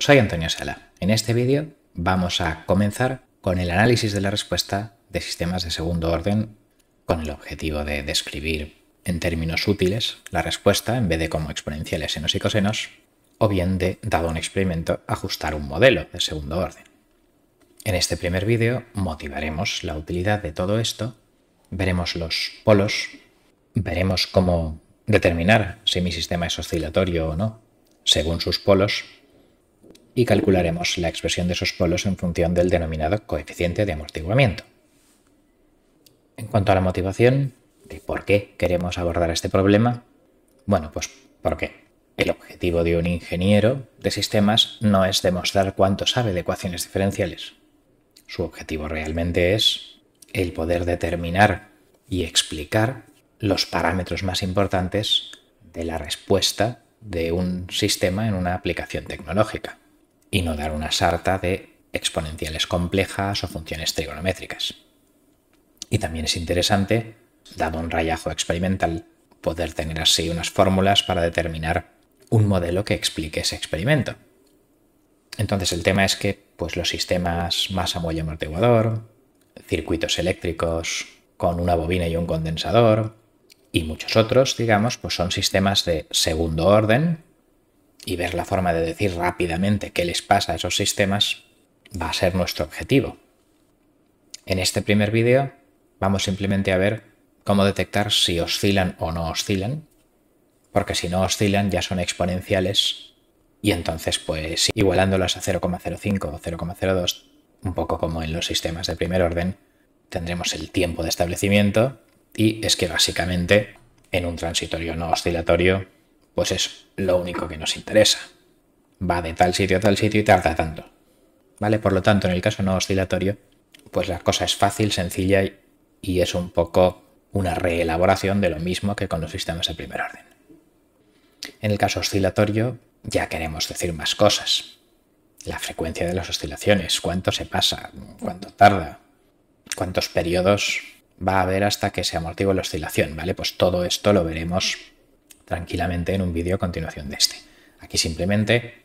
Soy Antonio Sala. En este vídeo vamos a comenzar con el análisis de la respuesta de sistemas de segundo orden con el objetivo de describir en términos útiles la respuesta en vez de como exponenciales senos y cosenos o bien de, dado un experimento, ajustar un modelo de segundo orden. En este primer vídeo motivaremos la utilidad de todo esto, veremos los polos, veremos cómo determinar si mi sistema es oscilatorio o no según sus polos y calcularemos la expresión de esos polos en función del denominado coeficiente de amortiguamiento. En cuanto a la motivación, de por qué queremos abordar este problema, bueno, pues porque el objetivo de un ingeniero de sistemas no es demostrar cuánto sabe de ecuaciones diferenciales. Su objetivo realmente es el poder determinar y explicar los parámetros más importantes de la respuesta de un sistema en una aplicación tecnológica y no dar una sarta de exponenciales complejas o funciones trigonométricas. Y también es interesante, dado un rayajo experimental, poder tener así unas fórmulas para determinar un modelo que explique ese experimento. Entonces el tema es que pues, los sistemas masa muelle amortiguador, circuitos eléctricos con una bobina y un condensador y muchos otros, digamos, pues son sistemas de segundo orden y ver la forma de decir rápidamente qué les pasa a esos sistemas va a ser nuestro objetivo. En este primer vídeo vamos simplemente a ver cómo detectar si oscilan o no oscilan, porque si no oscilan ya son exponenciales y entonces pues igualándolas a 0,05 o 0,02, un poco como en los sistemas de primer orden, tendremos el tiempo de establecimiento y es que básicamente en un transitorio no oscilatorio pues es lo único que nos interesa. Va de tal sitio a tal sitio y tarda tanto. ¿Vale? Por lo tanto, en el caso no oscilatorio, pues la cosa es fácil, sencilla y es un poco una reelaboración de lo mismo que con los sistemas de primer orden. En el caso oscilatorio ya queremos decir más cosas. La frecuencia de las oscilaciones, cuánto se pasa, cuánto tarda, cuántos periodos va a haber hasta que se amortigue la oscilación, ¿vale? Pues todo esto lo veremos tranquilamente en un vídeo a continuación de este. Aquí simplemente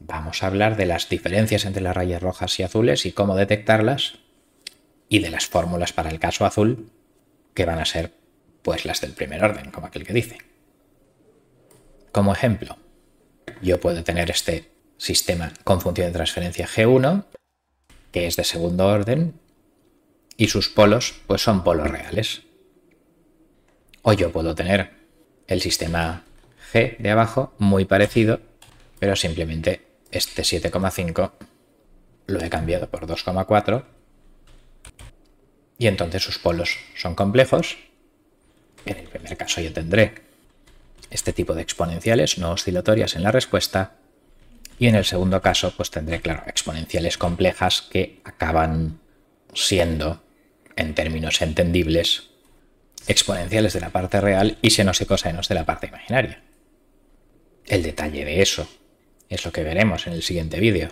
vamos a hablar de las diferencias entre las rayas rojas y azules y cómo detectarlas y de las fórmulas para el caso azul que van a ser pues las del primer orden, como aquel que dice. Como ejemplo, yo puedo tener este sistema con función de transferencia G1, que es de segundo orden, y sus polos pues son polos reales. O yo puedo tener el sistema G de abajo, muy parecido, pero simplemente este 7,5 lo he cambiado por 2,4 y entonces sus polos son complejos. En el primer caso yo tendré este tipo de exponenciales no oscilatorias en la respuesta y en el segundo caso pues tendré, claro, exponenciales complejas que acaban siendo, en términos entendibles, exponenciales de la parte real y senos y cosenos de la parte imaginaria. El detalle de eso es lo que veremos en el siguiente vídeo.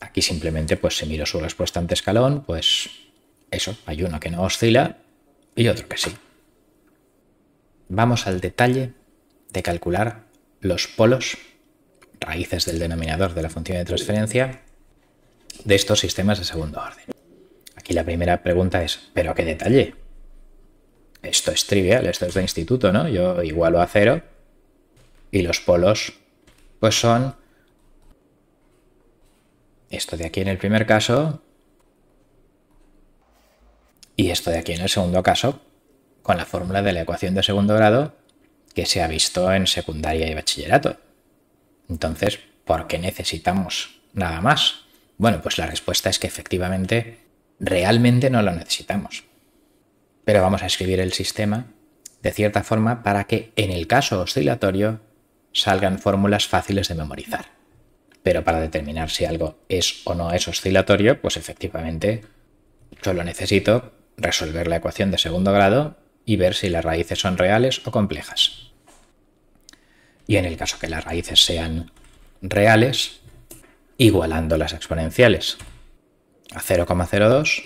Aquí simplemente, pues si miro su respuesta ante escalón, pues eso, hay uno que no oscila y otro que sí. Vamos al detalle de calcular los polos, raíces del denominador de la función de transferencia, de estos sistemas de segundo orden. Y la primera pregunta es, ¿pero qué detalle? Esto es trivial, esto es de instituto, ¿no? Yo igualo a cero y los polos pues son esto de aquí en el primer caso y esto de aquí en el segundo caso con la fórmula de la ecuación de segundo grado que se ha visto en secundaria y bachillerato. Entonces, ¿por qué necesitamos nada más? Bueno, pues la respuesta es que efectivamente realmente no lo necesitamos. Pero vamos a escribir el sistema de cierta forma para que en el caso oscilatorio salgan fórmulas fáciles de memorizar. Pero para determinar si algo es o no es oscilatorio, pues efectivamente solo necesito resolver la ecuación de segundo grado y ver si las raíces son reales o complejas. Y en el caso que las raíces sean reales, igualando las exponenciales a 0,02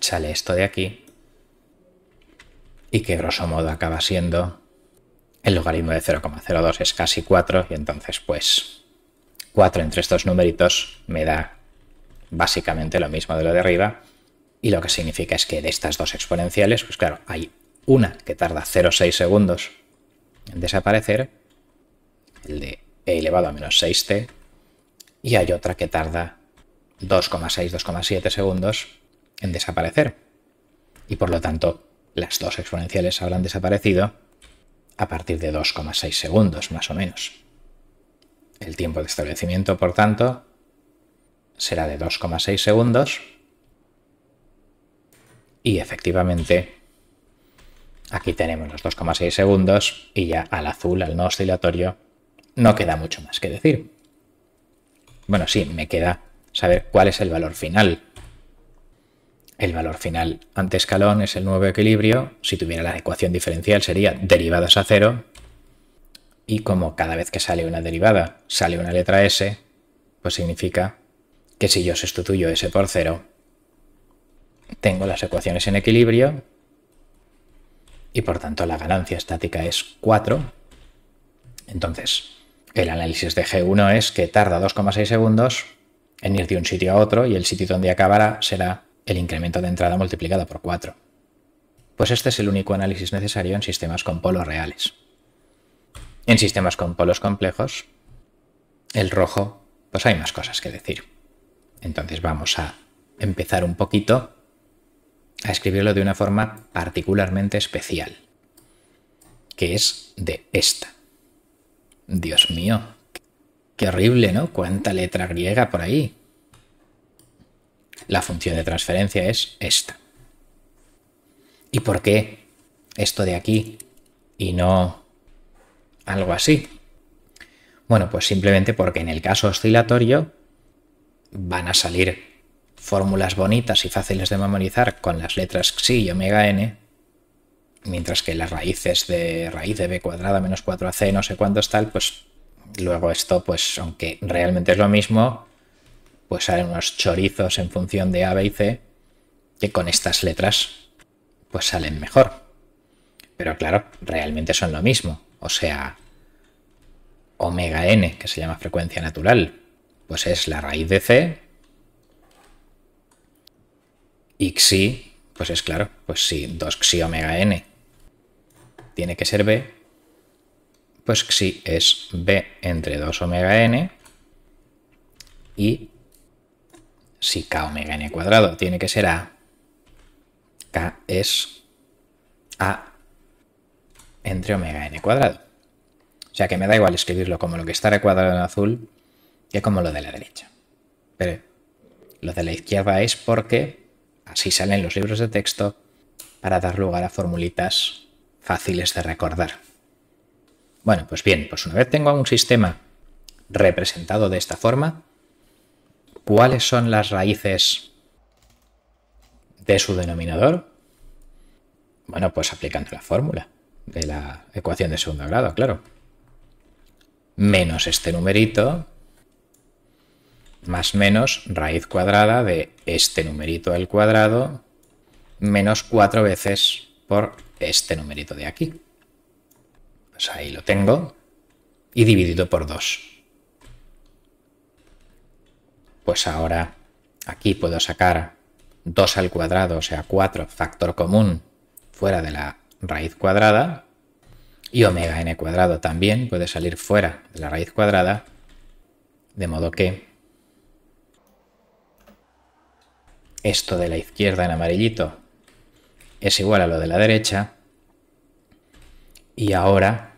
sale esto de aquí y que grosso modo acaba siendo el logaritmo de 0,02 es casi 4 y entonces pues 4 entre estos numeritos me da básicamente lo mismo de lo de arriba y lo que significa es que de estas dos exponenciales pues claro hay una que tarda 0,6 segundos en desaparecer el de e elevado a menos 6t y hay otra que tarda 2,6-2,7 segundos en desaparecer. Y por lo tanto, las dos exponenciales habrán desaparecido a partir de 2,6 segundos más o menos. El tiempo de establecimiento, por tanto, será de 2,6 segundos. Y efectivamente, aquí tenemos los 2,6 segundos y ya al azul, al no oscilatorio, no queda mucho más que decir. Bueno, sí, me queda saber cuál es el valor final. El valor final ante escalón es el nuevo equilibrio. Si tuviera la ecuación diferencial sería derivadas a cero. Y como cada vez que sale una derivada sale una letra S, pues significa que si yo sustituyo S por cero, tengo las ecuaciones en equilibrio y por tanto la ganancia estática es 4. Entonces, el análisis de G1 es que tarda 2,6 segundos en ir de un sitio a otro y el sitio donde acabará será el incremento de entrada multiplicado por 4. Pues este es el único análisis necesario en sistemas con polos reales. En sistemas con polos complejos, el rojo, pues hay más cosas que decir. Entonces vamos a empezar un poquito a escribirlo de una forma particularmente especial, que es de esta. Dios mío, Qué horrible, ¿no? Cuánta letra griega por ahí. La función de transferencia es esta. ¿Y por qué esto de aquí y no algo así? Bueno, pues simplemente porque en el caso oscilatorio van a salir fórmulas bonitas y fáciles de memorizar con las letras xi y omega n, mientras que las raíces de raíz de b cuadrada menos 4ac no sé cuánto es tal, pues Luego esto, pues aunque realmente es lo mismo, pues salen unos chorizos en función de A, B y C, que con estas letras pues salen mejor. Pero claro, realmente son lo mismo. O sea, omega n, que se llama frecuencia natural, pues es la raíz de c. Y xi, pues es claro, pues sí 2xi omega n tiene que ser b, pues si es B entre 2 omega n y si k omega n cuadrado tiene que ser A, k es A entre omega n cuadrado. O sea que me da igual escribirlo como lo que está cuadrado en azul que como lo de la derecha. Pero lo de la izquierda es porque así salen los libros de texto para dar lugar a formulitas fáciles de recordar. Bueno, pues bien, pues una vez tengo un sistema representado de esta forma, ¿cuáles son las raíces de su denominador? Bueno, pues aplicando la fórmula de la ecuación de segundo grado, claro. Menos este numerito, más menos raíz cuadrada de este numerito al cuadrado, menos cuatro veces por este numerito de aquí ahí lo tengo. Y dividido por 2. Pues ahora aquí puedo sacar 2 al cuadrado, o sea, 4, factor común, fuera de la raíz cuadrada. Y omega n cuadrado también puede salir fuera de la raíz cuadrada. De modo que esto de la izquierda en amarillito es igual a lo de la derecha. Y ahora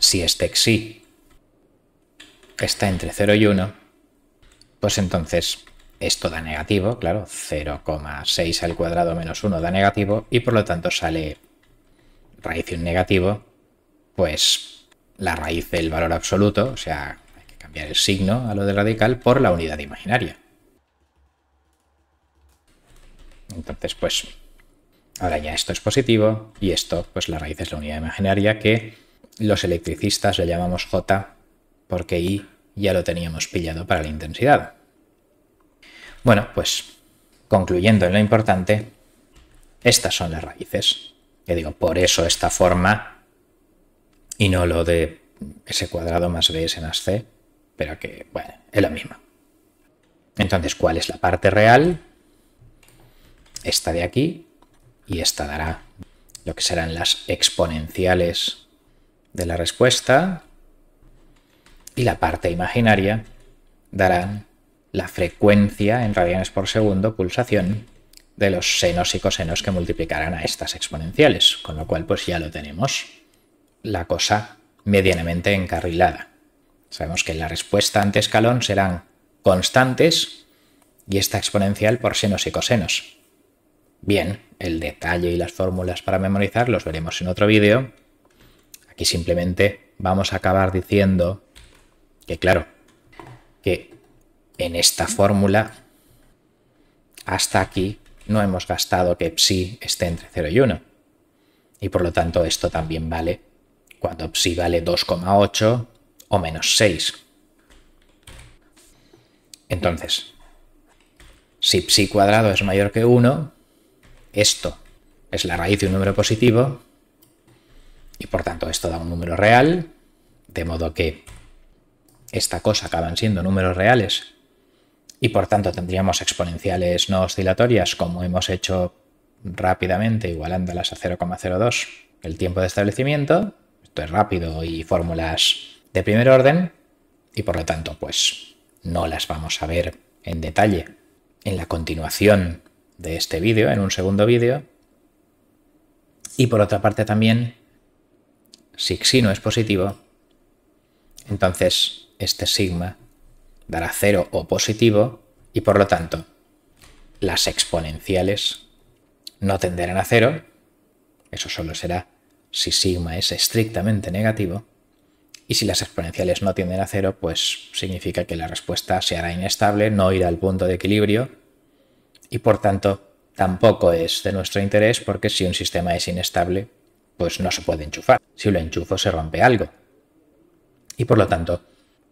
si este xi está entre 0 y 1, pues entonces esto da negativo, claro, 0,6 al cuadrado menos 1 da negativo y por lo tanto sale raíz de un negativo, pues la raíz del valor absoluto, o sea, hay que cambiar el signo a lo del radical por la unidad imaginaria. Entonces, pues ahora ya esto es positivo y esto, pues la raíz es la unidad imaginaria que los electricistas le llamamos J porque I ya lo teníamos pillado para la intensidad. Bueno, pues concluyendo en lo importante, estas son las raíces. Que digo, por eso esta forma y no lo de ese cuadrado más BS más C, pero que, bueno, es la misma. Entonces, ¿cuál es la parte real? Esta de aquí y esta dará lo que serán las exponenciales de la respuesta y la parte imaginaria darán la frecuencia en radianes por segundo, pulsación, de los senos y cosenos que multiplicarán a estas exponenciales, con lo cual pues ya lo tenemos la cosa medianamente encarrilada. Sabemos que la respuesta ante escalón serán constantes y esta exponencial por senos y cosenos. Bien, el detalle y las fórmulas para memorizar los veremos en otro vídeo, y simplemente vamos a acabar diciendo que, claro, que en esta fórmula hasta aquí no hemos gastado que psi esté entre 0 y 1. Y por lo tanto esto también vale cuando psi vale 2,8 o menos 6. Entonces, si psi cuadrado es mayor que 1, esto es la raíz de un número positivo y por tanto esto da un número real, de modo que esta cosa acaban siendo números reales y por tanto tendríamos exponenciales no oscilatorias como hemos hecho rápidamente igualándolas a 0,02 el tiempo de establecimiento, esto es rápido y fórmulas de primer orden y por lo tanto pues no las vamos a ver en detalle en la continuación de este vídeo, en un segundo vídeo. Y por otra parte también si no es positivo, entonces este sigma dará cero o positivo y por lo tanto las exponenciales no tenderán a cero. eso solo será si sigma es estrictamente negativo, y si las exponenciales no tienden a cero, pues significa que la respuesta se hará inestable, no irá al punto de equilibrio, y por tanto tampoco es de nuestro interés porque si un sistema es inestable, pues no se puede enchufar. Si lo enchufo se rompe algo. Y por lo tanto,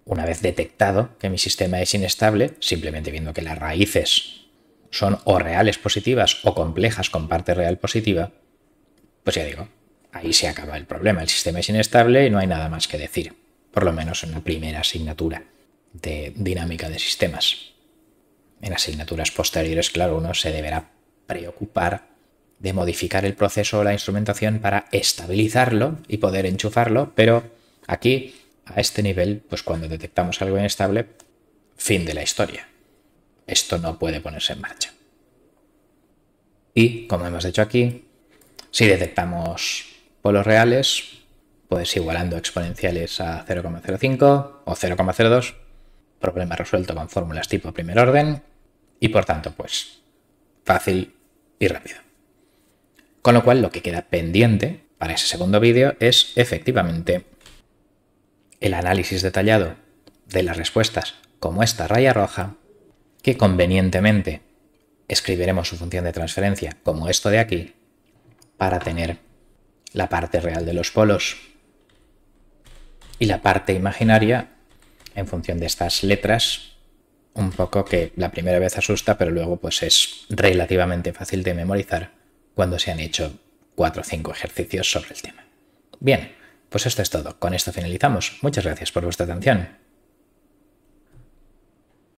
una vez detectado que mi sistema es inestable, simplemente viendo que las raíces son o reales positivas o complejas con parte real positiva, pues ya digo, ahí se acaba el problema. El sistema es inestable y no hay nada más que decir, por lo menos en la primera asignatura de dinámica de sistemas. En asignaturas posteriores, claro, uno se deberá preocupar de modificar el proceso o la instrumentación para estabilizarlo y poder enchufarlo, pero aquí, a este nivel, pues cuando detectamos algo inestable, fin de la historia. Esto no puede ponerse en marcha. Y, como hemos dicho aquí, si detectamos polos reales, pues igualando exponenciales a 0,05 o 0,02, problema resuelto con fórmulas tipo primer orden, y por tanto, pues, fácil y rápido. Con lo cual lo que queda pendiente para ese segundo vídeo es efectivamente el análisis detallado de las respuestas como esta raya roja que convenientemente escribiremos su función de transferencia como esto de aquí para tener la parte real de los polos y la parte imaginaria en función de estas letras un poco que la primera vez asusta pero luego pues es relativamente fácil de memorizar cuando se han hecho cuatro o cinco ejercicios sobre el tema. Bien, pues esto es todo. Con esto finalizamos. Muchas gracias por vuestra atención.